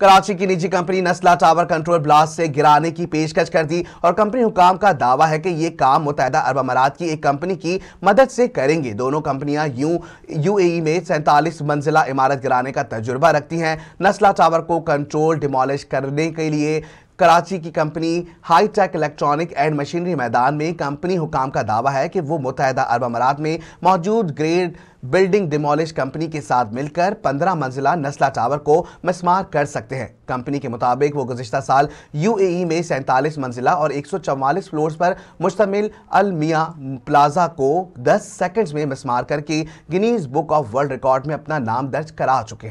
कराची की निजी company Nasla tower control blast से गिराने की पेशकश कर दी और कंपनी हुकाम का दावा है कि ये काम मुतहदा अरब अमारात की एक कंपनी की मदद से करेंगे दोनों कंपनियां यू यूएई में सैंतालीस मंजिला इमारत गिराने का तजुर्बा रखती हैं नस्ला टावर को कंट्रोल डिमोलिश करने के लिए कराची की company high tech electronic and machinery मैदान में कंपनी हुकाम का दावा है कि वो मुतहदा अरब अमारात में मौजूद ग्रेड बिल्डिंग डिमोलिश कंपनी के साथ मिलकर 15 मंजिला नस्ला टावर को मस्मार कर सकते हैं कंपनी के मुताबिक वो गुजशत साल यूएई में सैंतालीस मंजिला और एक सौ फ्लोर्स पर मुश्तमिल अलमिया प्लाजा को 10 सेकंड्स में मस्मार करके Guinness book of world record में अपना नाम दर्ज करा चुके हैं